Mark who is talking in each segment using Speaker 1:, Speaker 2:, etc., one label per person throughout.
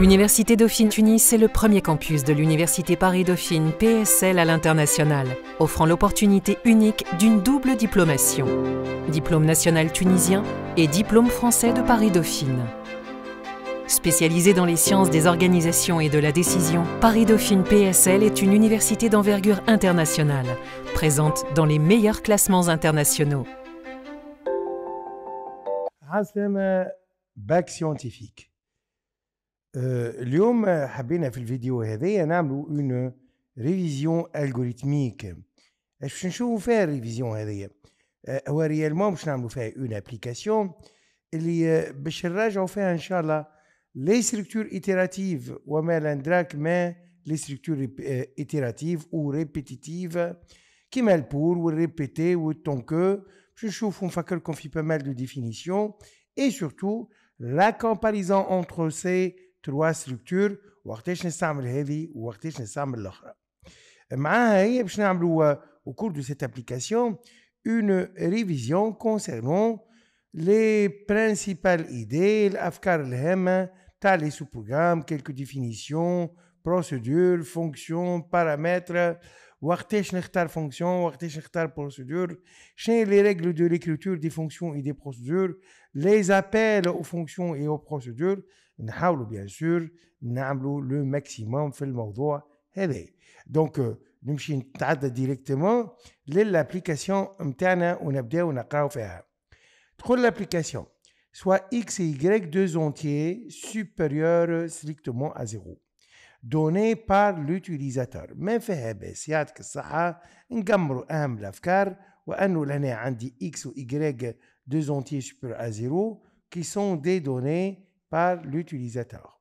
Speaker 1: L'Université Dauphine Tunis est le premier campus de l'Université Paris-Dauphine PSL à l'international, offrant l'opportunité unique d'une double diplomation, diplôme national tunisien et diplôme français de Paris-Dauphine. Spécialisée dans les sciences des organisations et de la décision, Paris-Dauphine PSL est une université d'envergure internationale, présente dans les meilleurs classements internationaux.
Speaker 2: bac scientifique. Aujourd'hui, habilement, le vidéo, cette année, nous faisons une révision algorithmique. Que je suis faire révision, cette année, réellement que une application. Je est bientôt, faire les structures itératives ou malandrag, mais les structures itératives ou répétitives qui mal pour ou répéter ou tant que je suis font faire confiance mal de définition et surtout la comparaison entre ces trois structures, « ou « Waktesh n'staam l'lakhra ». Au cours de cette application, une révision concernant les principales idées, l'afkar l'hème, les sous-programmes, quelques définitions, procédures, fonctions, paramètres, « fonction n'staam fonctions » ou « Waktesh n'staam procédures ». Chez les règles de l'écriture des fonctions et des procédures, les appels aux fonctions et aux procédures, nous n'essayons bien sûr d'aborder le maximum dans le morceau hétéro donc nous allons nous adapter directement à l'application interne qu'on a déjà eu à faire. Trop l'application soit x et y deux entiers supérieurs strictement à zéro Données par l'utilisateur. Mais faire basé sur le cas, un des plus importants, et nous allons indiquer x ou y deux entiers supérieurs à zéro qui sont des données par l'utilisateur.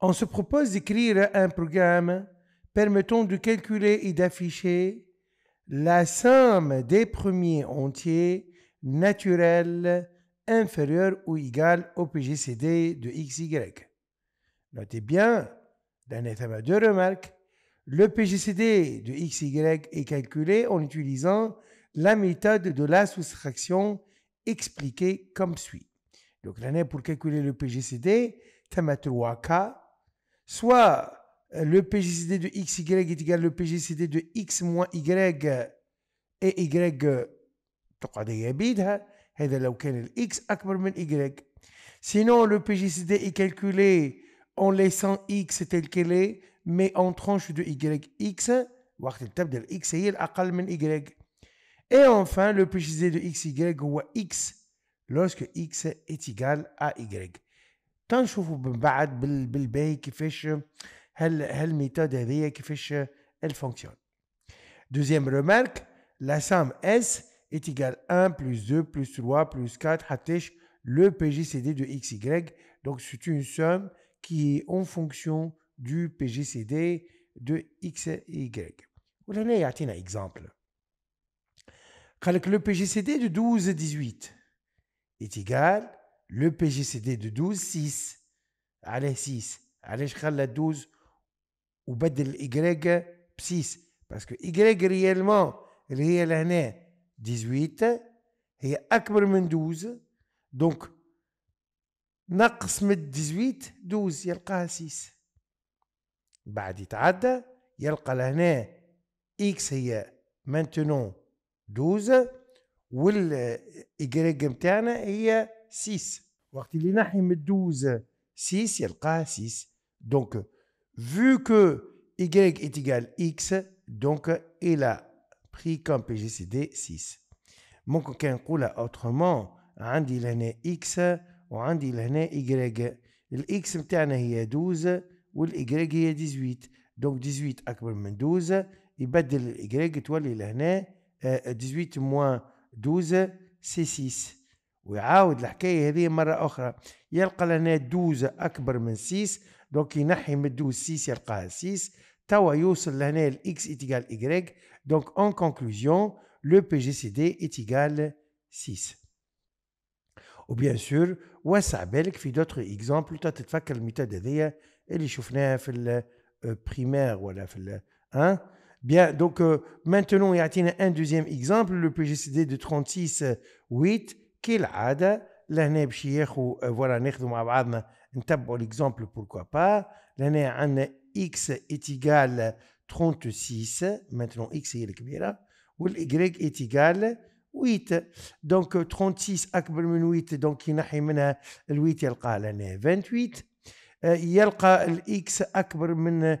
Speaker 2: On se propose d'écrire un programme permettant de calculer et d'afficher la somme des premiers entiers naturels inférieurs ou égaux au PGCD de XY. Notez bien, d'un état de remarque, le PGCD de XY est calculé en utilisant la méthode de la soustraction expliquée comme suit. Donc l'année pour calculer le PGCD, tu as 3 k. Soit euh, le PGCD de xy est égal au le PGCD de x moins y et y. تقعد هي بيدها هذا لو كان plus grand que y sinon le PGCD est calculé en laissant x tel quel est mais en tranche de y x وقت تبدا الاكس هي الاقل من y et enfin le PGCD de x y هو x lorsque X est égal à Y Tant que بعد بالباهي كيفاش هال هالميثود هذيا كيفاش fonctionne. Deuxième remarque, la somme S est égale 1 plus 2 plus 3 plus 4 hatesh le PGCD de XY. Donc c'est une somme qui est en fonction du PGCD de X et Y. Voilà, il un exemple. Le PGCD de 12 et 18. لو بي جي سي دي دو 12 6 عليه 6 علاش خلى 12 وبدل y ب 6 باسكو y ريالمون اللي هي لهنا 18 هي اكبر من 12 دونك نقص من 18 12 يلقاها 6 بعد يتعدى يلقى لهنا اكس هي مانتونون 12 والإجريج بتاعنا هي سيس وقت اللي نحي من الدوز سيس يلقاها سيس دونك vu que y est égal x donc il a pris comme PGCD 6 ممكن كان نقولها اوترومون عندي لهنا x وعندي لهنا y الاكس متاعنا هي 12 والايكغيك هي 18 دونك 18 اكبر من 12 يبدل الايكغيك تولي لهنا 18 آه، موان دوزة سي 6 ويعاود الحكاية هذه مرة أخرى يلقى لنا دوزة أكبر من 6 دونك ينحي من الدوز 6 يلقاها 6 توا يوصل لهنا الإكس ايتيغال إيكغيك دونك أون كونكلوزيون لو بي جي سي دي ايتيغال 6 وبيان سور وسع بالك في دوتر اكزامبل تتفكر الميثود هذيا اللي شفناها في البريمير ولا في ال 1 Bien, donc euh, maintenant, il y a un deuxième exemple, le PGCD de 36, 8, qui est l'année prochaine, euh, voilà, nous allons faire l'exemple, pourquoi pas. L'année, on a x est égal à 36, maintenant x est égal à ou y est égal à 8. Donc 36 est à 8, donc il y a 8, e euh, il y a l'année 28. Il y a x à 8.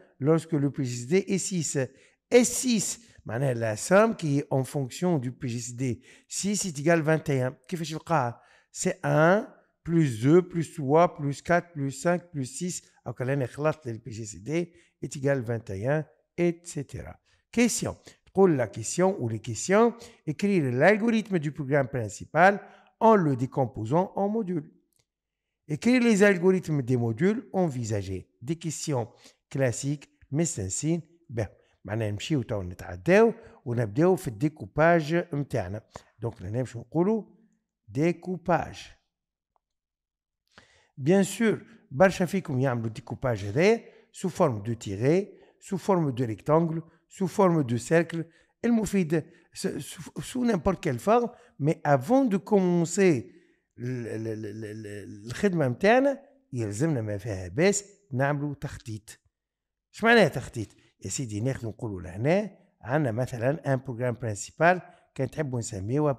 Speaker 2: lorsque le PGCD est 6. Et 6 Maintenant, la somme qui est en fonction du PGCD. 6 est égale 21. C'est 1 plus 2 plus 3 plus 4 plus 5 plus 6 أو là, le PGCD est égal 21 etc. Question. Pour la question ou les questions, écrire l'algorithme du programme principal en le décomposant en modules. Écrire les algorithmes des modules envisagés. Des questions ben, Bien sûr, découpage signe, donc on y faire un découpage découpage sous forme de tiré sous forme de rectangle, sous forme de cercle, sous n'importe quelle forme. Mais avant de commencer le le je m'en étais triste. Et dire nous avons un programme principal qui est très bon,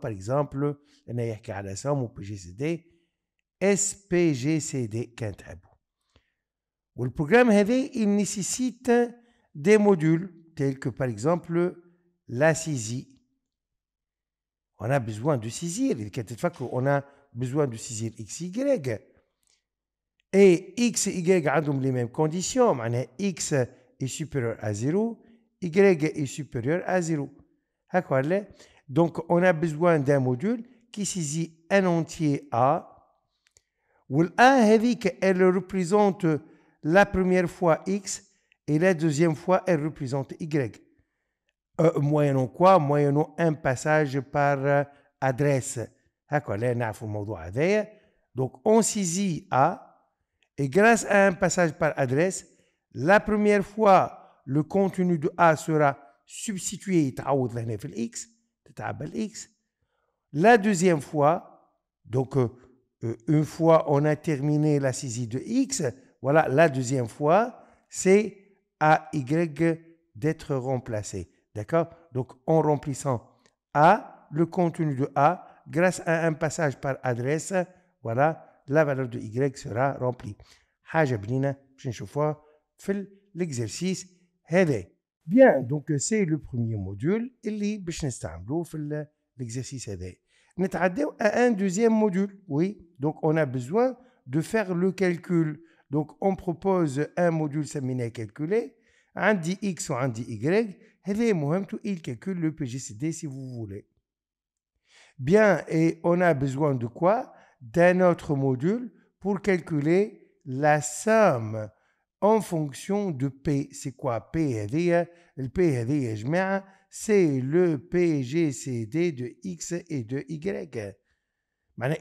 Speaker 2: par exemple, il y a un programme SPGCD qui est très bon. Le programme nécessite des modules tels que, par exemple, la saisie. On a besoin de saisir. Il y a des fois qu'on a besoin de saisir XY et x et y ont les mêmes conditions, x est supérieur à 0, y est supérieur à 0. Donc on a besoin d'un module qui saisit un entier A où A elle représente la première fois x et la deuxième fois elle représente y. Euh, moyennant quoi Moyennant un passage par euh, adresse. Donc on saisit A et grâce à un passage par adresse, la première fois, le contenu de A sera substitué, x, x. La deuxième fois, donc euh, euh, une fois on a terminé la saisie de x, voilà, la deuxième fois, c'est y » d'être remplacé. D'accord Donc en remplissant A, le contenu de A, grâce à un passage par adresse, voilà, la valeur de y sera remplie حاجه بنينه باش نشوفوها في l'exercice هذا Bien, donc c'est le premier module اللي باش نستعملوه في l'exercice هذا نتعداو à un deuxième module oui donc on a besoin de faire le calcul donc on propose un module seminaire calculé عندي x عندي y هذا تو il calcule le PGCD si vous voulez bien et on a besoin de quoi d'un autre module pour calculer la somme en fonction de P. C'est quoi P hein? Le P c'est le PGCD de X et de Y.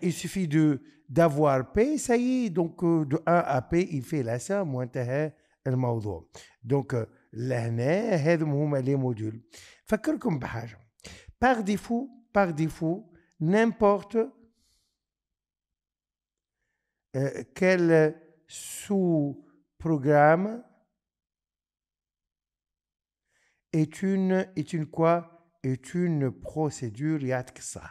Speaker 2: il suffit de d'avoir P, ça y est, donc euh, de 1 à P, il fait la somme, hein, le Donc, euh, l'année, les modules. Par défaut, par défaut, n'importe euh, quel sous-programme est une, est une quoi Est une procédure ياتكسا.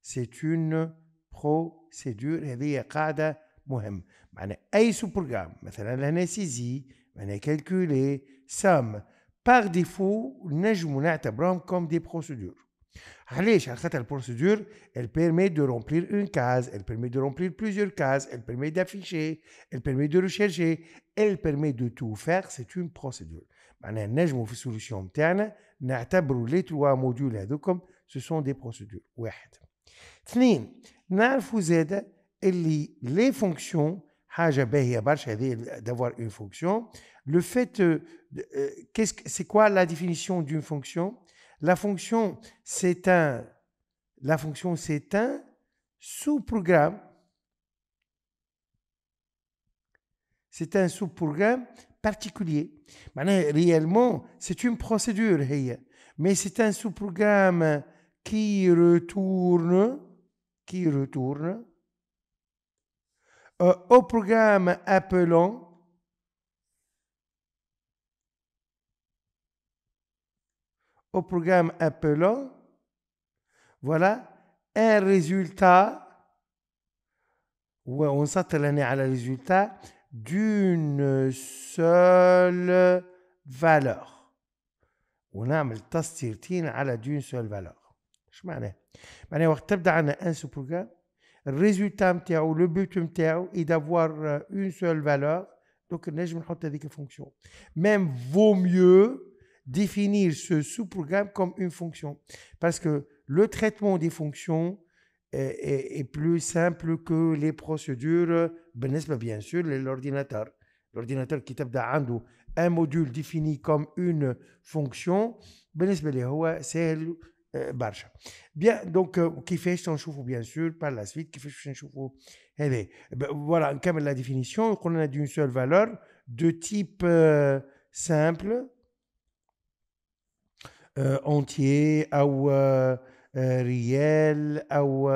Speaker 2: C'est une procédure هذه قاعدة مهم معنى أي sous programme مثلا l'anesthésie معنى calculer somme par défaut نجم نعتبرهم comme des procédures علاش procédure elle permet de remplir une case elle permet de remplir plusieurs cases elle permet d'afficher elle permet de rechercher elle permet de tout faire c'est une procédure معناها نجموا في السوليسيون solution, نعتبروا لي les موديول comme ce sont des procédures واحد اثنين نعرفوا les fonctions. d'avoir une fonction le fait euh, euh, c'est quoi la définition d'une fonction la fonction, c'est un, la fonction, c'est sous-programme. C'est un sous-programme particulier. Réellement, c'est une procédure, mais c'est un sous-programme qui retourne, qui retourne euh, au programme appelant au programme appelant, voilà un résultat, ou on s'attend à la résultat d'une seule valeur. On a le test à la d'une seule valeur. Je m'en ai. Maintenant, on va un sous-programme. Le résultat, le but est d'avoir euh, une seule valeur. Donc, je vais mettre cette fonction. Même vaut mieux définir ce sous-programme comme une fonction. Parce que le traitement des fonctions est, plus simple que les procédures, bien sûr, l'ordinateur. L'ordinateur qui tape un module défini comme une fonction, c'est le برشا euh, fait bien bien sûr, par la suite, qui fait son نشوفوا eh ben, Voilà, voilà, la la définition, on a une seule valeur de type euh, simple euh, entier ou euh, euh, réel, ou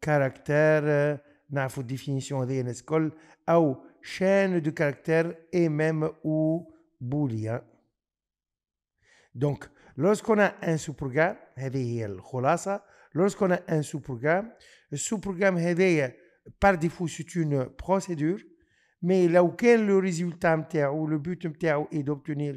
Speaker 2: caractère, نعرفوا définition définition de الكل ou chaîne de caractère, et même, ou boulien. Hein. Donc, lorsqu'on a un sous-programme هذه lorsqu'on a un sous-programme le sous-programme par défaut c'est une procédure mais là le résultat ou le but est d'obtenir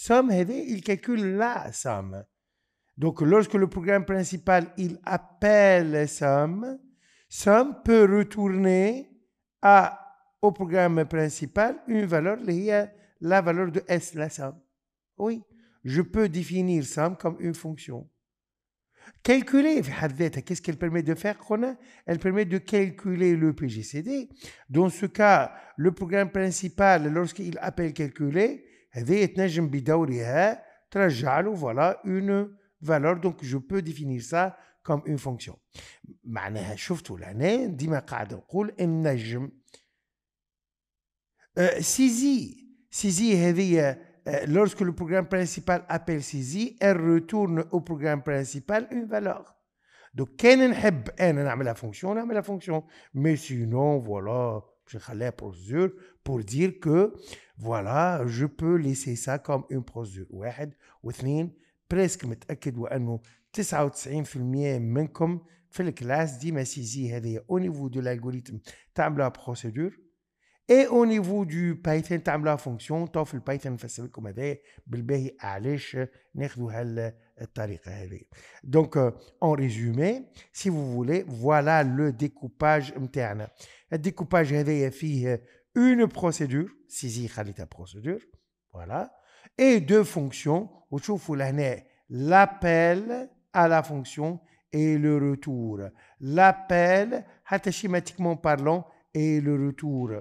Speaker 2: somme il calcule la somme. Donc, lorsque le programme principal, il appelle somme, sommes, somme peut retourner à, au programme principal une valeur liée la valeur de S, la somme. Oui, je peux définir somme comme une fonction. Calculer, qu'est-ce qu'elle permet de faire Elle permet de calculer le PGCD. Dans ce cas, le programme principal, lorsqu'il appelle calculer, هذه تنجم بدورها ترجع له فوالا اون فالور دونك جو بو ديفينير سا كوم اون فونكسيون معناها شفتوا لهنا ديما قاعد نقول النجم سيزي سيزي هذه lorsque le programme principal appelle saisie, elle retourne au programme principal une valeur. Donc, كان نحب انا نعمل la fonction, نعمل la fonction. Mais sinon, voilà, je vais la procédure pour dire que voilà je peux laisser ça comme une procédure 1 et 2, presque métaquête et que 99% d'entre vous dans la classe dimen ceci est au niveau de l'algorithme tableau de procédure et au niveau du python tableau fonction dans le python faites le comme ça il est allécher n'importe quelle manière donc euh, en résumé si vous voulez voilà le découpage interne découpage est fait une procédure, saisie la procédure, voilà, et deux fonctions, l'appel à la fonction et le retour. L'appel, schématiquement parlant, et le retour.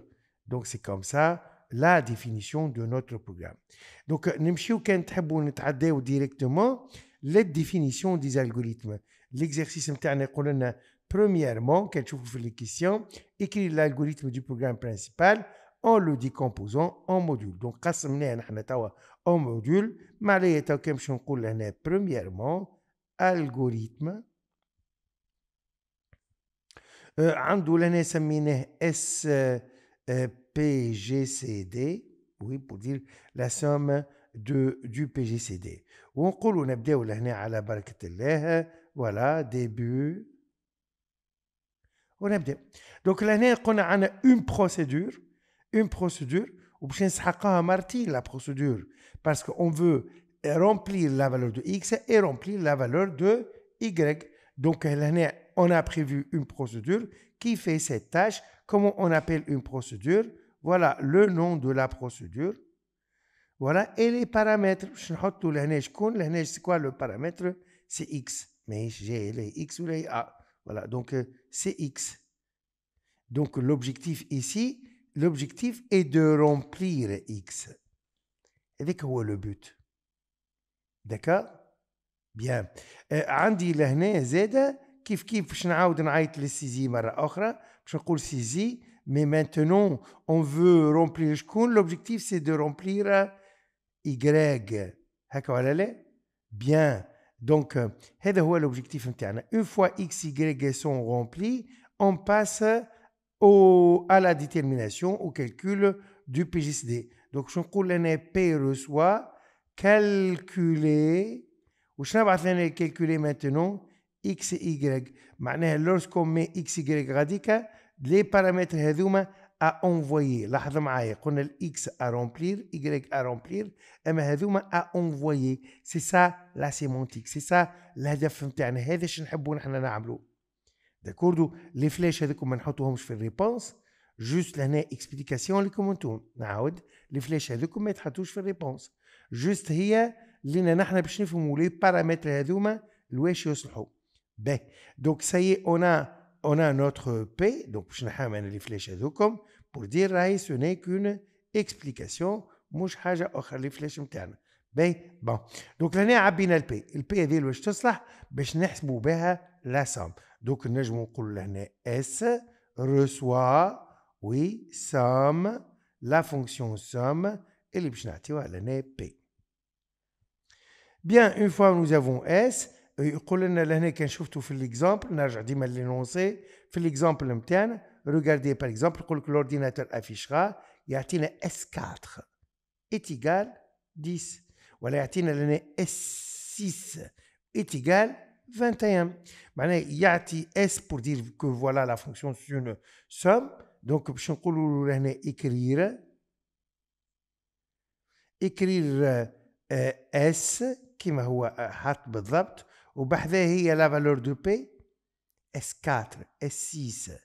Speaker 2: Donc c'est comme ça la définition de notre programme. Donc, nous directement les définitions des algorithmes. L'exercice, nous Premièrement, quelqu'un qui vous fait la l'algorithme du programme principal en le décomposant en module. Donc, quand vous êtes en module, vous allez être en Premièrement, algorithme. Vous allez être en SPGCD. Euh, euh, oui, pour dire la somme du PGCD. Vous allez être en colonne. Voilà, début. Donc, دونك لهنا a une procédure, une procédure, بروسيدور وباش نسحقها مرتين لا بروسيدور باسكو اون veut remplir la valeur de x et remplir la valeur de y. Donc l'année, on a prévu une procédure qui fait cette tâche. Comment on appelle une procédure Voilà le nom de la procédure. Voilà, et les paramètres. Je vais tout l'année, c'est quoi le paramètre C'est x. Mais j'ai les x ou les a. Voilà, donc euh, c'est X. Donc l'objectif ici, l'objectif est de remplir X. Avec quoi le but D'accord Bien. عندي لهنا زادة كيف كيف باش نعاود نعيط للسيزي مرة أخرى vais dire سيزي mais maintenant on veut remplir شكون l'objectif c'est de remplir Y هكا ولا Bien. Donc, c'est euh, l'objectif interne. Une fois x, y sont remplis, on passe au, à la détermination, au calcul du PGCD. Donc, je dire que P reçoit calculer je vais calculer maintenant x et y. lorsqu'on met x, y radical, les paramètres هذوما à envoyer لاحظ معايا قلنا الاكس à remplir y à remplir اما هذوما à envoyer سي سا لا سيمونتيك سي سا الهدف نتاعنا هذا شنو نحبوا نحنا نعملو داكوردو لي فلاش هذوكم ما نحطوهمش في الريبونس جوست لهنا اكسبليكاسيون لكم انتم نعاود لي فلاش هذوكم ما يتحطوش في الريبونس جوست هي لينا نحنا باش نفهموا لي بارامتر هذوما لواش يصلحوا باهي دونك سي اون on a notre P, donc je vais vous donner les flèches pour dire que ce n'est qu'une explication pas autre chose que les flèches internes bien, bon donc ici on a rempli le P, le P c'est ce que j'ai utilisé pour calculer la somme donc on peut dire ici S reçoit oui, somme la fonction somme et ce que je vais donner ici c'est P bien, une fois que nous avons S يقول لنا لهنا كان شفتوا في ليكزامبل نرجع ديما لينونسي في ليكزامبل نتاعنا ريغاردي باغ اكزومبل يقول لك لورديناتور افيشغا يعطينا اس 4 اتيكال 10 ولا يعطينا لنا اس 6 اتيكال 21 معناه يعطي اس بور دير كو فوالا لا فونكسيون سون سوم دونك باش نقولوا لهنا اكرير اكرير اس كما هو آه، حاط بالضبط Ou, bah, il y a la valeur de P S4, S6.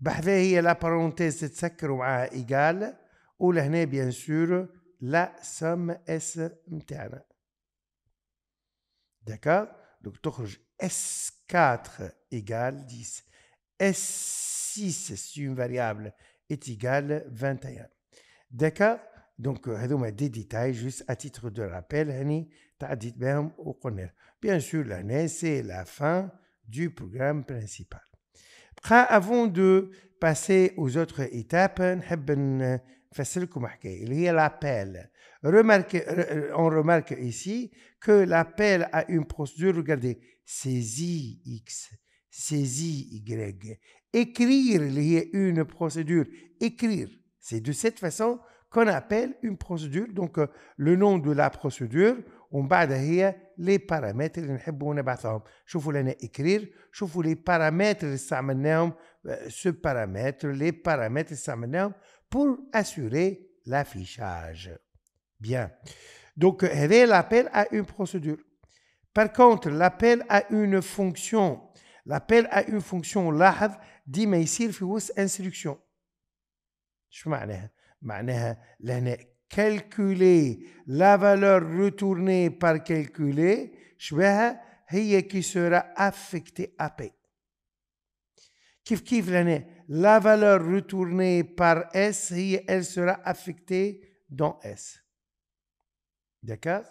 Speaker 2: Bah, il y a la parenthèse de A égale. Ou, bien sûr, la somme S. D'accord Donc, tu S4 égale 10. S6, c'est une variable est égale, 21. D'accord Donc, il des détails, juste à titre de rappel, tu as dit bien, tu connais bien sûr l'année, c'est la fin du programme principal. avant de passer aux autres étapes, il y a l'appel. on remarque ici que l'appel à une procédure, regardez, saisie X, saisie Y. Écrire, il y a une procédure. Écrire, c'est de cette façon qu'on appelle une procédure. Donc, euh, le nom de la procédure on va dire les paramètres que nous et on les Je paramètres les paramètres pour assurer l'affichage. Bien. Donc, elle l'appel à une procédure. Par contre, l'appel à une fonction, l'appel à une fonction, dit instruction. quest calculer la valeur retournée par calculer, qui sera affectée à P. la valeur retournée par S, elle sera affectée dans S. D'accord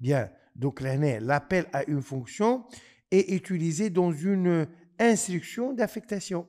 Speaker 2: Bien. Donc l'appel à une fonction est utilisé dans une instruction d'affectation.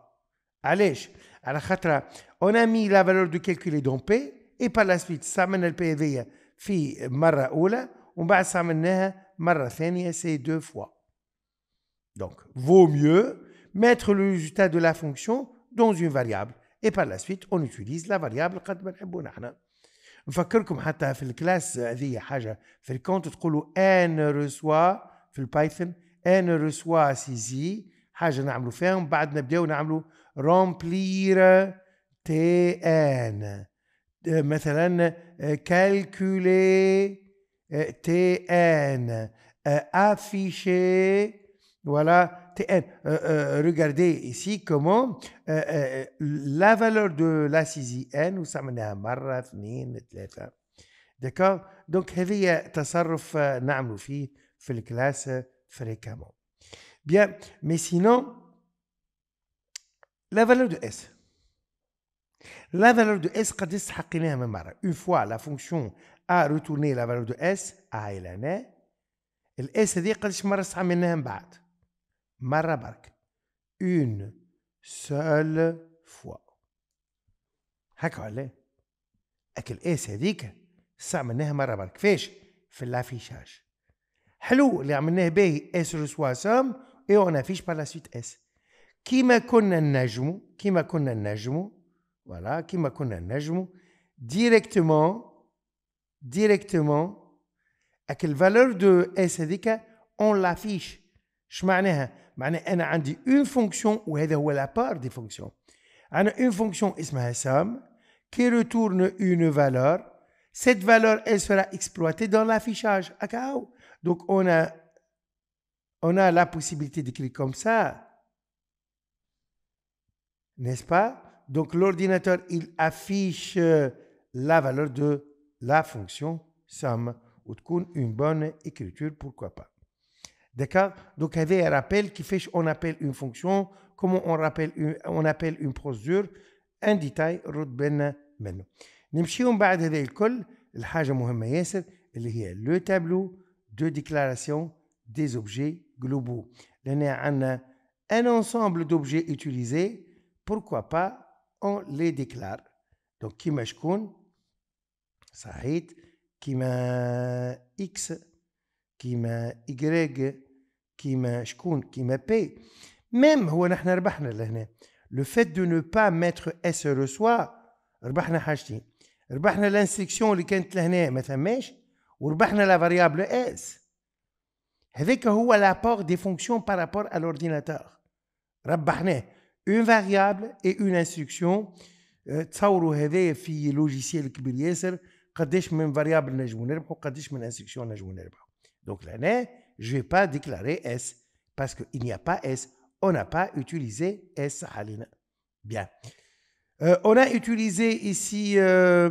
Speaker 2: علاش على خاطر اون امي لا فالور دو كالكولي دون بي اي با لا سويت استعملنا البي هذيا في مره اولى ومن بعد استعملناها مره ثانيه سي دو فوا دونك فو ميو mettre le résultat de la fonction dans une variable et par la suite on utilise la variable قد ما نحبو نحنا نفكركم حتى في الكلاس هذه حاجه في الكونت تقولوا ان روسوا في البايثون ان رسوا سيزي حاجه نعملوا فيها ومن بعد نبداو نعملوا remplir TN. Euh, مثلا euh, calculer euh, TN. Afficher. Voilà. TN, regardez ici comment la valeur de la saisie N, ça m'a etc. D'accord Donc, c'est un fait que nous faisons dans la classe fréquemment. Bien, mais sinon, لا فالور دو اس لا فالور دو اس قد استحقناها من مرة اون فوا لا فونكسيون ا روتورني لا فالور دو اس ا الى ن الاس هذه قدش مرة استعملناها من بعد مرة برك اون سول فوا هكا ولا اكل اس هذيك استعملناها مرة برك فاش في لافيشاج حلو اللي عملناه به اس روسوا سام اي اون افيش با لا سويت اس Qui ma kun al Qui Voilà, qui ma Directement, directement, à quelle valeur de SEDC on l'affiche? Qu'est-ce que ça veut dire? Ça veut dire a une fonction ou ça la part des fonctions. On a une fonction, qui retourne une valeur. Cette valeur, elle sera exploitée dans l'affichage. Donc, on a, on a la possibilité d'écrire comme ça n'est-ce pas Donc l'ordinateur, il affiche euh, la valeur de la fonction sum, ou une bonne écriture, pourquoi pas. D'accord Donc il y avait un rappel qui fait on appelle une fonction, comment on, rappelle on appelle une procédure, un détail, ben le tableau de déclaration من بعد هذا الكل الحاجة مهمة ياسر اللي هي des objets globaux. لأن a un ensemble d'objets utilisés pourquoi pas on les déclare. Donc, qui m'a choun, Saïd, qui m'a X, qui m'a Y, qui m'a choun, qui m'a P. Même où on le fait de ne pas mettre S reçoit, rebahna hachti. Rebahna l'instruction, le kent l'hne, mathamesh, ou rebahna la variable S. Avec où l'apport des fonctions par rapport à l'ordinateur. Rebahna une variable et une instruction تصوروا هذايا في لوجيسيال كبير ياسر قداش من فاريابل نجمو نربحو قداش من انستركسيون نجمو نربحو دونك لهنا je vais pas déclarer S parce qu'il n'y a pas S on n'a pas utilisé S حالينا bien euh, on a utilisé ici euh,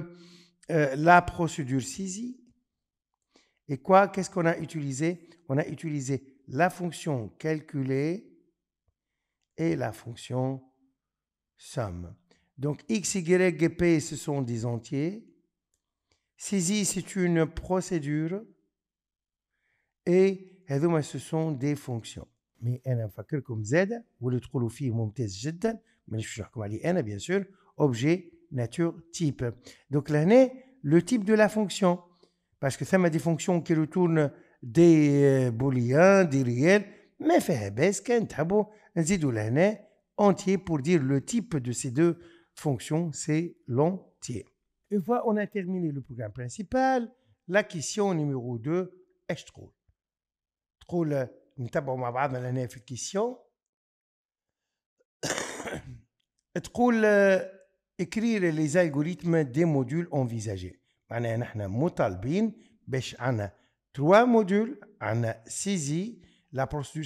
Speaker 2: euh, la procédure saisie et quoi qu'est-ce qu'on a utilisé on a utilisé la fonction calculer et la fonction somme. Donc x, y et p, ce sont des entiers. Saisie, c'est une procédure. Et ce sont des fonctions. Mais n que comme z, vous le trouvez au mon test z, mais je suis que n, bien sûr, objet, nature, type. Donc l'année, le type de la fonction. Parce que ça m'a des fonctions qui retournent des euh, booléens, des réels, mais fait eh ben, un tableau. Nzidou entier pour dire le type de ces deux fonctions, c'est l'entier. Une fois on a terminé le programme principal, la question numéro 2, est trouve trouve نتبعوا مع une لهنا في écrire les algorithmes des modules envisagés معناها نحن مطالبين modules عندنا سيزي la procédure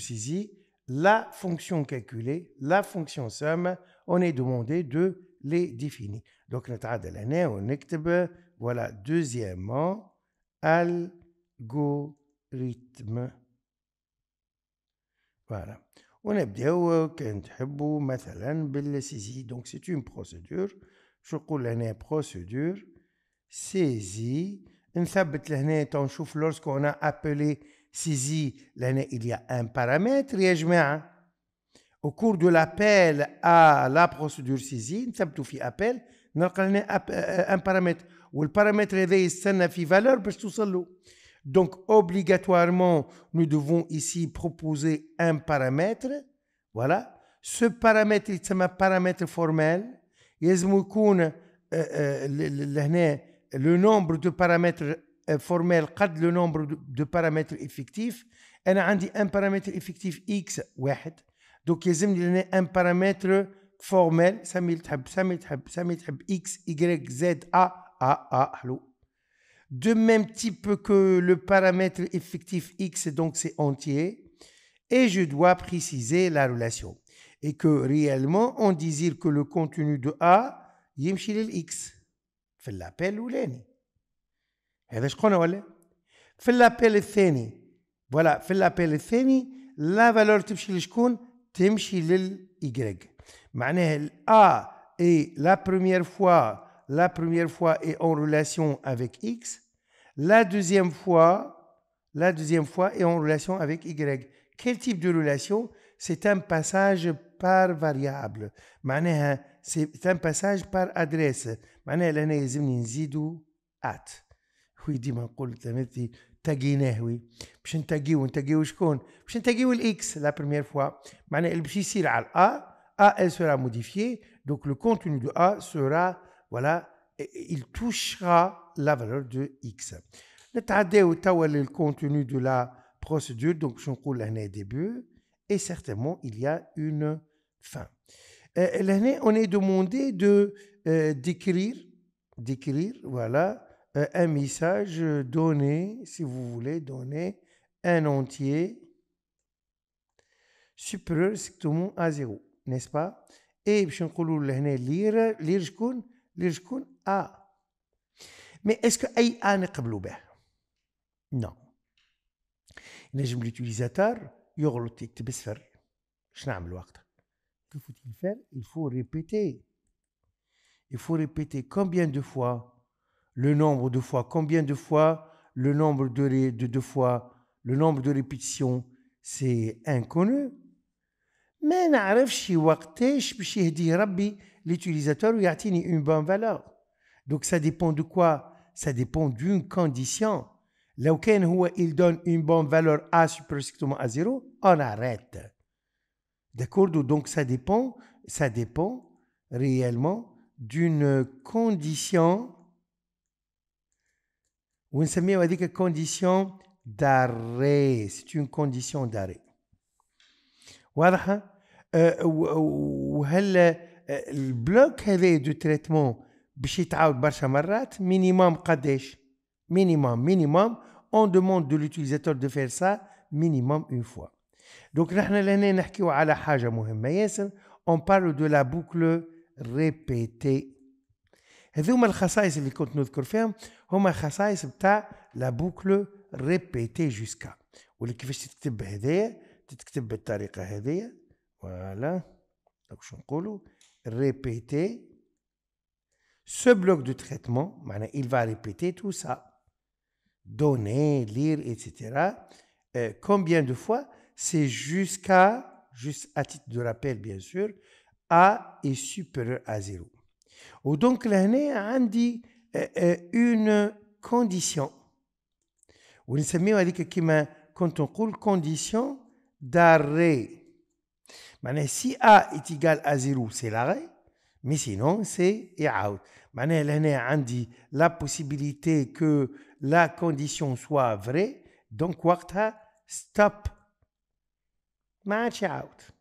Speaker 2: la fonction calculée, la fonction somme, on est demandé de les définir. Donc, on écrit, voilà, deuxièmement, algorithme. Voilà. On a donc c'est une procédure. Je une procédure saisie. On lorsqu'on a appelé l'année, il y a un paramètre, au cours de l'appel à la procédure saisie, نثبتوا في appel, nous paramètre. Euh, un paramètre le paramètre يستنى في valeur que tout ça Donc obligatoirement, nous devons ici proposer un paramètre. Voilà. Ce paramètre, il s'appelle paramètre formel. Il y a le nombre de paramètres euh, formel, le nombre de paramètres effectifs, elle a un paramètre effectif x, donc il y a un paramètre formel, x, y, z, a, de même type que le paramètre effectif x, donc c'est entier, et je dois préciser la relation, et que réellement, on désire que le contenu de a, est le x, fait l'appel ou et l'appel Voilà. fait l'appel et la valeur de ce qu'on a, le y. Manel A et la première fois, la première fois est en relation avec x. La deuxième fois, la deuxième fois est en relation avec y. Quel type de relation C'est un passage par variable. Maintenant, c'est un passage par adresse. Maintenant, elle est une zidou at. هو ديما نقول je je لا فوا يصير على A, elle sera modifiée. Donc, le contenu de A sera, voilà, il touchera la valeur de X. le contenu de la procédure, donc je cours l'année début, et certainement, il y a une fin. L'année, euh, on est demandé de euh, d'écrire, d'écrire, voilà, euh, un message euh, donné, si vous voulez, donné un entier supérieur strictement à zéro, n'est-ce pas Et je vais lire, lire «« lire-je-conne شكون A. Mais est-ce que a A نقبلوا به Non. pas l'utilisateur يغلط je ne pas le وقتها Que faut-il faire Il faut répéter. Il faut répéter combien de fois le nombre de fois, combien de fois, le nombre de, de, deux fois, le nombre de répétitions, c'est inconnu. Mais l'utilisateur lui a une bonne valeur. Donc ça dépend de quoi Ça dépend d'une condition. Là il donne une bonne valeur A strictement à 0, on arrête. D'accord Donc ça dépend, ça dépend réellement d'une condition on dit que c'est une condition d'arrêt. C'est une condition d'arrêt. Hein. Euh, euh, le bloc de traitement, minimum, on demande de l'utilisateur de faire ça minimum une fois. Donc, on parle de la boucle répétée. هذوما الخصائص اللي كنت نذكر فيهم هما خصائص بتاع لا بوكل ريبيتي جوسكا واللي كيفاش تتكتب هذايا تكتب بالطريقه هذايا فوالا دونك شو نقولوا ريبيتي سو بلوك دو تريتمون معناها il va répéter tout ça donner lire etc combien de fois c'est jusqu'à juste à titre de rappel bien sûr a est supérieur à 0 donc l'année a euh, euh, une condition. On ne sais pas quand on dit condition d'arrêt. Maintenant, si A est égal à 0, c'est l'arrêt. Mais sinon, c'est out. Maintenant, l'année a la possibilité que la condition soit vraie. Donc, a stop. Match out.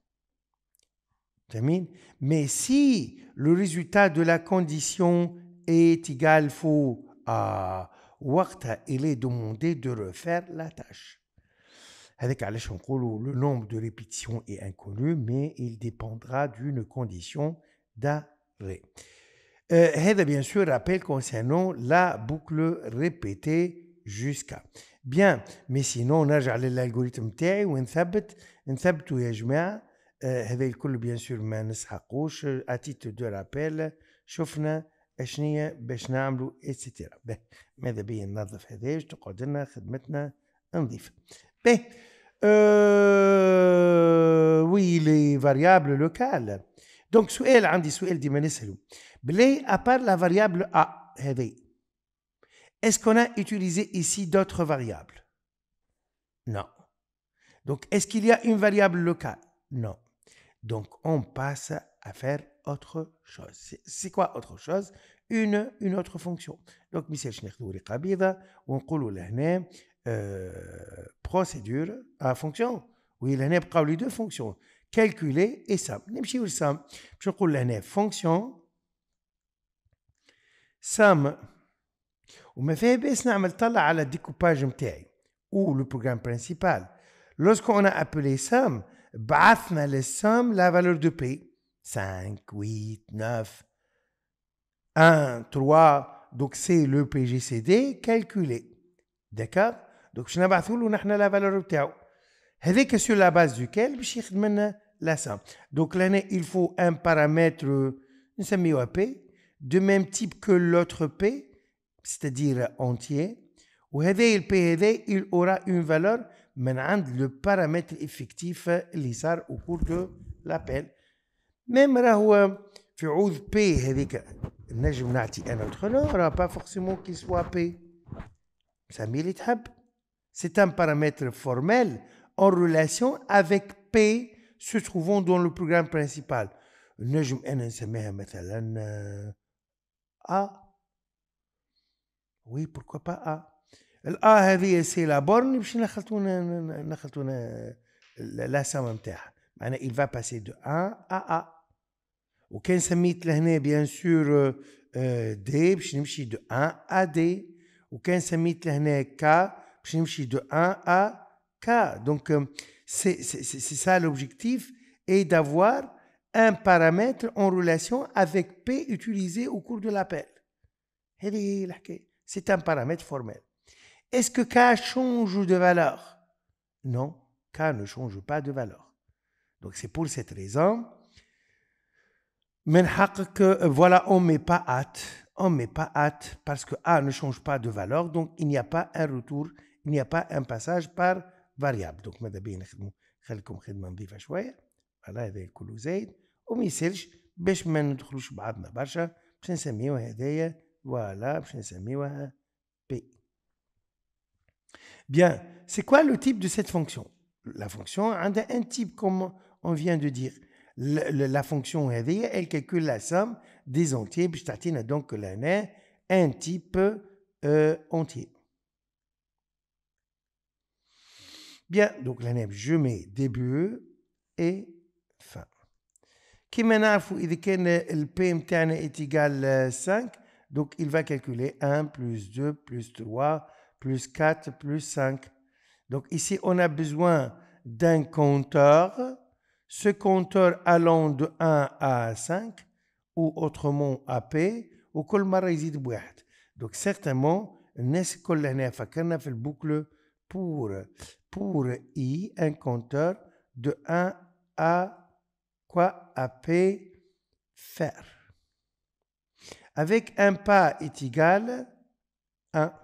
Speaker 2: Mais si le résultat de la condition est égal faux à Warta, il est demandé de refaire la tâche. Avec le nombre de répétitions est inconnu, mais il dépendra d'une condition d'arrêt. Euh, bien sûr, rappel concernant la boucle répétée jusqu'à. Bien, mais sinon, on a l'algorithme TI ou un هذا الكل bien سور ما نسحقوش de دو رابيل شفنا اشنية باش نعملو اتسيتيرا ماذا بيا ننظف هذا تقعد لنا خدمتنا سؤال عندي سؤال ديما Est-ce qu'on a utilisé ici d'autres variables Non. Donc, est-ce qu'il y a une variable locale Non. Donc, on passe à faire autre chose. C'est quoi autre chose une, une autre fonction. Donc, Michel Schneider, que on une hein, euh, procédure à fonction. Oui, l'année hein, a les deux fonctions. Calculer et ça. va ou sam. Je coule l'année hein, fonction. Sam. On me fait fonction. la même talla à la découpage Ou le programme principal. Lorsqu'on a appelé sam, Ba'athna les la valeur de P. 5, 8, 9, 1, 3. Donc, c'est le PGCD calculé. D'accord Donc, je valeur de la valeur du C'est sur la base duquel باش يخدم la somme. Donc là, il faut un paramètre, de même type que l'autre P, c'est-à-dire entier. Ou le P, il aura une valeur mais on a le paramètre effectif qui au cours de l'appel même si on veut P on peut donner un pas forcément qu'il soit P c'est un paramètre formel en relation avec P se trouvant dans le programme principal on peut donner A oui pourquoi pas A L'A, c'est la borne, il va passer de 1 à A. Au 15e bien sûr, D, de 1 à D. Au 15e mai, de 1 à K. Donc, euh، c'est ça l'objectif, et d'avoir un paramètre en relation avec P utilisé au cours de l'appel. C'est un paramètre formel. Est-ce que K change de valeur Non, K ne change pas de valeur. Donc c'est pour cette raison. que euh, voilà, on ne met pas hâte. On ne met pas hâte parce que A ne change pas de valeur, donc il n'y a pas un retour, il n'y a pas un passage par variable. Donc, voilà, Bien, c'est quoi le type de cette fonction La fonction a un type, comme on vient de dire. La, fonction elle calcule la somme des entiers, puis je a donc l'année un type euh, entier. Bien, donc l'année, je mets début e et fin. Qui est égal 5 euh, donc il va calculer 1 plus 2 plus 3 plus 4, plus 5. Donc ici, on a besoin d'un compteur, ce compteur allant de 1 à 5, ou autrement à P, ou Donc certainement, nest a fait le boucle pour, pour I, un compteur de 1 à quoi à P faire. Avec un pas est égal à 1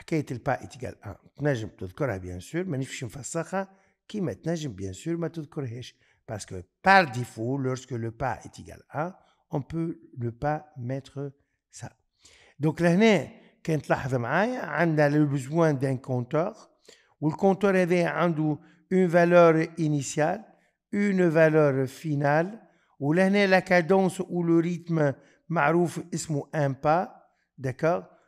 Speaker 2: hkayet le pas est égal à on ne jamais te bien sûr mais ne fais pas ça comme tu ne jamais bien sûr mais tu le dis parce que par défaut lorsque le pas est égal à on peut ne pas mettre ça donc là-henne quand tu observes avec on a le besoin d'un compteur et le compteur avait une valeur initiale une valeur finale et là la cadence ou le rythme connu est un pas d'accord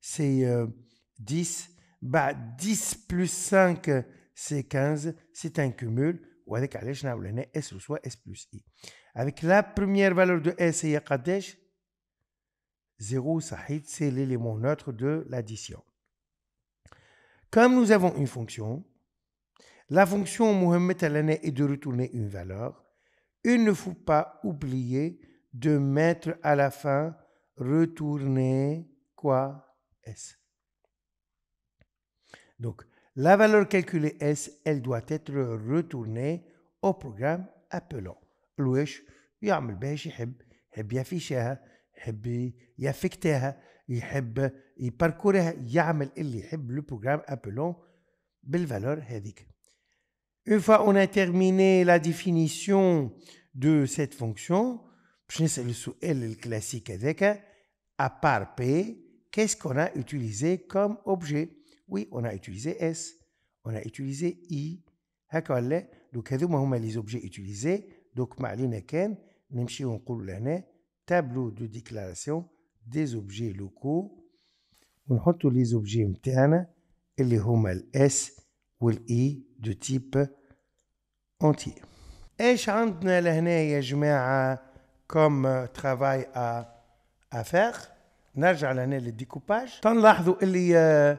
Speaker 2: c'est 10. Euh, 10 bah, plus 5, c'est 15. C'est un cumul. ou avec s S valeur S S c'est la première valeur de s de Comme nous avons une fonction, la fonction Mohamed Alané est de retourner une valeur. Il ne faut pas oublier de mettre à la fin retourner quoi S donc la valeur calculée S elle doit être retournée au programme appelant l'ouest, il y a un il y a un fichier il y a un fichier il y a le parcours il y a le programme appelant avec la valeur une fois qu'on a terminé la définition de cette fonction je vais vous poser la question classique à part P qu'est-ce qu'on a utilisé comme objet Oui, on a utilisé S, on a utilisé I. Donc, les objets utilisés. Donc, tableau de déclaration des objets locaux. On les objets les اللي هما le i de type entier. ايش عندنا لهنا يا جماعه comme euh, travail à faire jardinnelle le découpage dans l'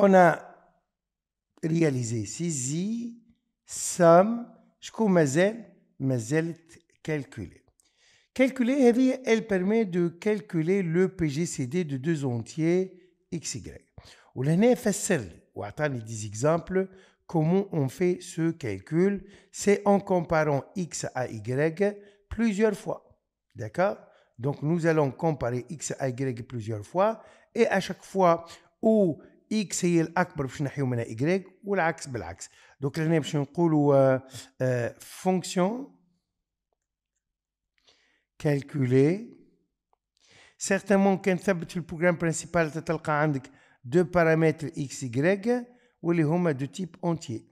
Speaker 2: on a réalisé saisie sommes jusquelle mais elle calculé calculer elle permet de calculer le PGCD de deux entiers x y ou la fait celle ou attend les dix exemples comment on fait ce calcul c'est en comparant x à y plusieurs fois d'accord donc nous allons comparer x à y plusieurs fois et à chaque fois où x est le grand, باش نحيو منها y ou l'axe بالعكس. Donc là nous allons dire euh, euh, fonction calculée certainement quand tu le programme principal tu avez deux paramètres x y ou les sont de type entier.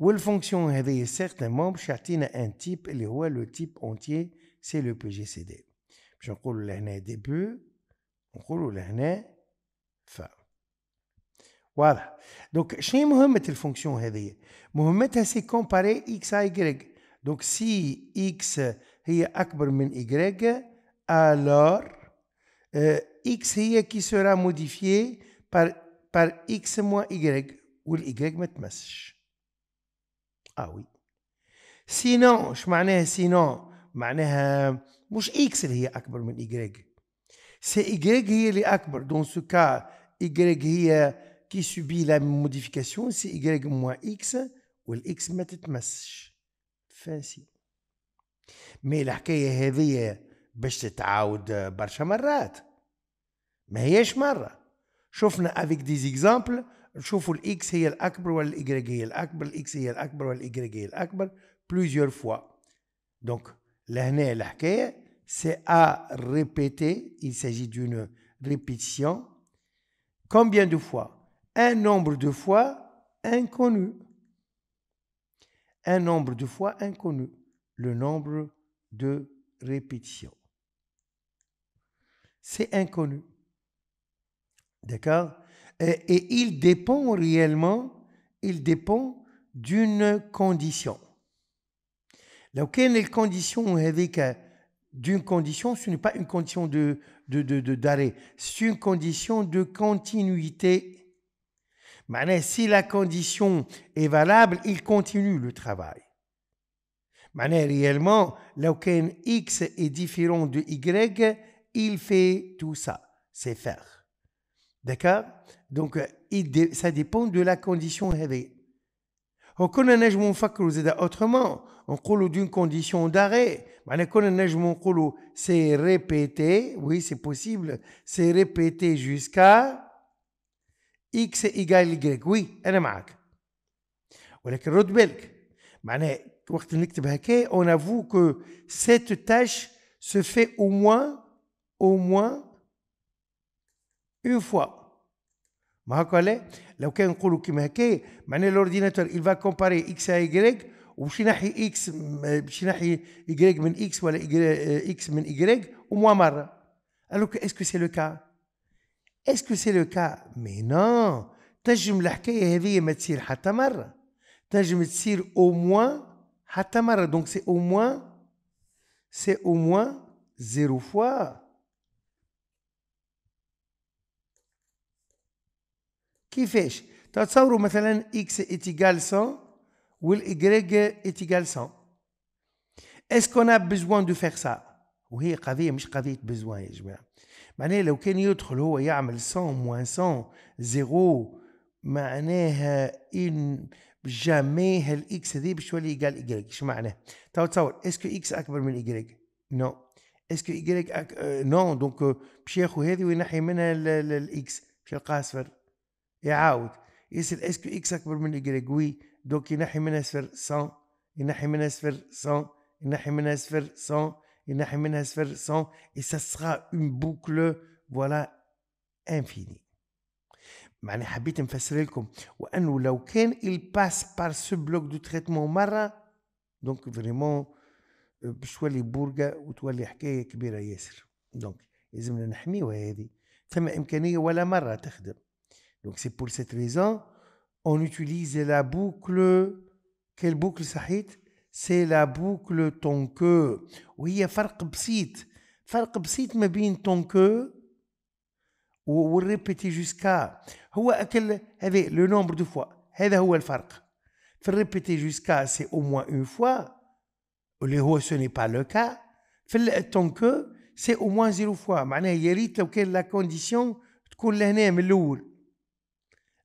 Speaker 2: Et la fonction est certainement nous يعطينا un type اللي هو le type entier. C'est le PGCD. Je roule l'année début. Je roule l'année fin. Voilà. Donc, je vais mettre la fonction. Je vais c'est comparé x à y. Donc, si x est grand que y, alors x qui sera modifié par x moins y ou y mène Ah oui. Sinon, je m'en dire, sinon... معناها مش اكس اللي هي اكبر من ايجريج سي ايجريج هي اللي اكبر دون سو كا ايجريج هي كي سوبي لا موديفيكاسيون سي ايجريج موان اكس والاكس ما تتمسش فاسي مي الحكايه هذه باش تتعاود برشا مرات ما هيش مره شفنا افيك دي زيكزامبل نشوفوا الاكس هي الاكبر ولا هي الاكبر الاكس هي الاكبر ولا هي الاكبر بلوزيور فوا دونك l'année laquelle c'est à répéter, il s'agit d'une répétition. Combien de fois Un nombre de fois inconnu. Un nombre de fois inconnu. Le nombre de répétitions. C'est inconnu. D'accord et il dépend réellement, il dépend d'une condition. لو condition avec d'une condition, ce n'est pas une condition de, d'arrêt, c'est une condition de continuité. si la condition est valable, il continue le travail. Maintenant, réellement, lorsqu'un X est différent de Y, il fait tout ça, c'est faire. D'accord Donc, euh, ça dépend de la condition réveillée. On وكنا neige le faire autrement On parle d'une condition d'arrêt On معناها neige mon نقولوا c'est répété oui c'est possible c'est répété jusqu'à x égale y oui elle est ولكن Mais quand on on avoue que cette tâche se fait au moins au moins une fois ما لو كان il va comparer x à y x eh, y من x y eh, alors est-ce que c'est le cas est-ce que c'est le cas mais non الحكايه me ما au moins donc c'est au moins c'est au moins zéro fois كيفاش تصوروا مثلا اكس اتيكال 100 والايغريك اتيكال 100 اسكو انا بزوان دو فيغ سا وهي قضيه مش قضيه بزوان يا جماعه معناها لو كان يدخل هو يعمل 100 موان 100 زيرو معناها ان جامي هالاكس هذه باش تولي يقال ايكغيك اش معناه تو تصور اسكو اكس اكبر من ايكغيك نو اسكو ايكغيك أك... نو دونك باش ياخذ هذه وينحي منها الاكس باش يلقاها صفر يعاود يسأل اسكو اكس اكبر من ايجريك وي دوك ينحي منها صفر 100 ينحي منها صفر 100 ينحي منها صفر 100 ينحي منها صفر 100 اي سا سرا اون بوكل فوالا انفيني معنى حبيت نفسر لكم وانه لو كان الباس بار سو بلوك دو تريتمون مره دونك فريمون باش تولي بورقه وتولي حكايه كبيره ياسر دونك لازمنا نحميوها هذه ثم امكانيه ولا مره تخدم Donc c'est pour cette raison, on utilise la boucle. Quelle boucle, Sahit C'est la boucle ton que. Oui, il y a farq bsit. Farq bsit ma ton que. Ou répéter jusqu'à. Le nombre de fois. Faire répéter jusqu'à, c'est au moins une fois. Le haut, ce n'est pas le cas. Faire ton que, c'est au moins zéro fois. Il y a la condition de لهنا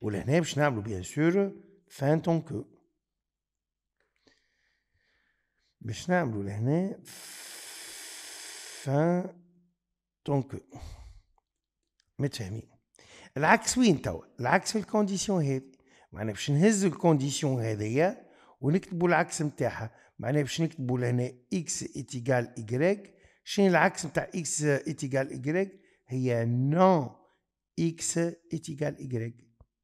Speaker 2: ولهنا باش نعملوا بيان سور فان تون كو باش نعملوا لهنا فان تون كو متفاهمين العكس وين توا العكس في الكونديسيون هذه معناها باش نهز الكونديسيون هذيا ونكتبوا العكس نتاعها معناها باش نكتبوا لهنا اكس اتيكال y شنو العكس نتاع اكس اتيكال y هي نون اكس اتيكال y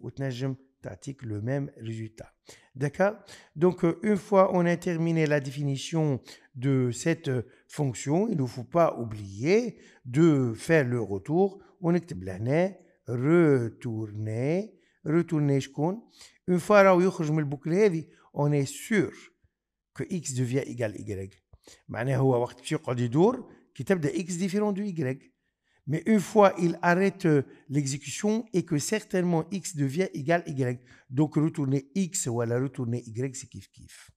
Speaker 2: وتنجم تعطيك le même résultat. D'accord Donc, euh, une fois on a terminé la définition de cette fonction, il ne faut pas oublier de faire le retour. On écrit لهنا retourner retourner شكون Une fois qu'on يخرج من le boucle on est sûr que x devient égal à y dire هو وقت باش يقعد يدور كي تبدا x différent de y mais une fois il arrête euh, l'exécution et que certainement x devient égal à y. Donc retourner x ou la retourner y, c'est kiff kiff.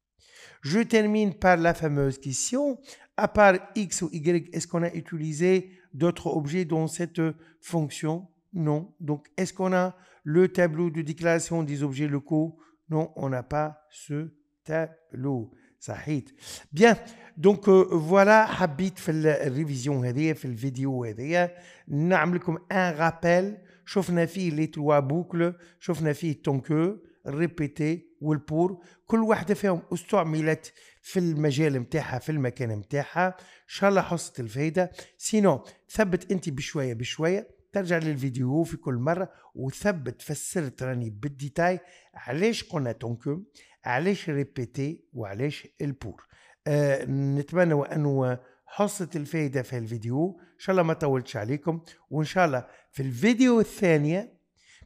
Speaker 2: Je termine par la fameuse question. À part x ou y, est-ce qu'on a utilisé d'autres objets dans cette fonction Non. Donc est-ce qu'on a le tableau de déclaration des objets locaux Non, on n'a pas ce tableau. صحيت بيان دونك فوالا حبيت في الريفيزيون هذه في الفيديو هذه نعمل لكم ان رابيل شفنا فيه لي توا بوكل شفنا فيه تونكو ريبيتي والبور كل واحدة فيهم استعملت في المجال متاعها في المكان متاعها ان شاء الله حصلت الفايدة سينو ثبت انت بشوية بشوية ترجع للفيديو في كل مرة وثبت فسرت راني بالديتاي علاش قلنا تونكو علاش ريبيتي وعلاش البور آه نتمنى انه حصلت الفايدة في الفيديو إن شاء الله ما طولتش عليكم وإن شاء الله في الفيديو الثانية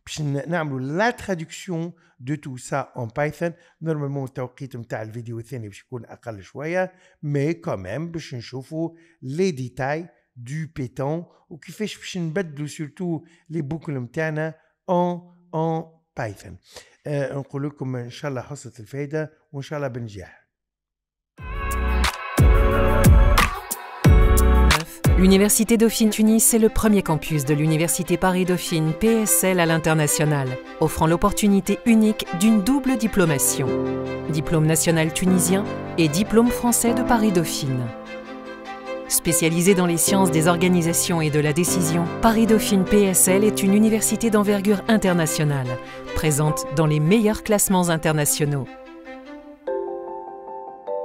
Speaker 2: باش نعملوا لا تراديكسيون دو تو سا اون بايثون نورمالمون التوقيت نتاع الفيديو الثاني باش يكون اقل شويه مي كومام باش نشوفوا لي ديتاي دو بيتون وكيفاش باش نبدلوا سورتو لي بوكل نتاعنا اون اون
Speaker 1: L'Université Dauphine Tunis est le premier campus de l'Université Paris Dauphine PSL à l'international, offrant l'opportunité unique d'une double diplomation. Diplôme national tunisien et diplôme français de Paris Dauphine. Spécialisée dans les sciences des organisations et de la décision, Paris-Dauphine PSL est une université d'envergure internationale, présente dans les meilleurs classements internationaux.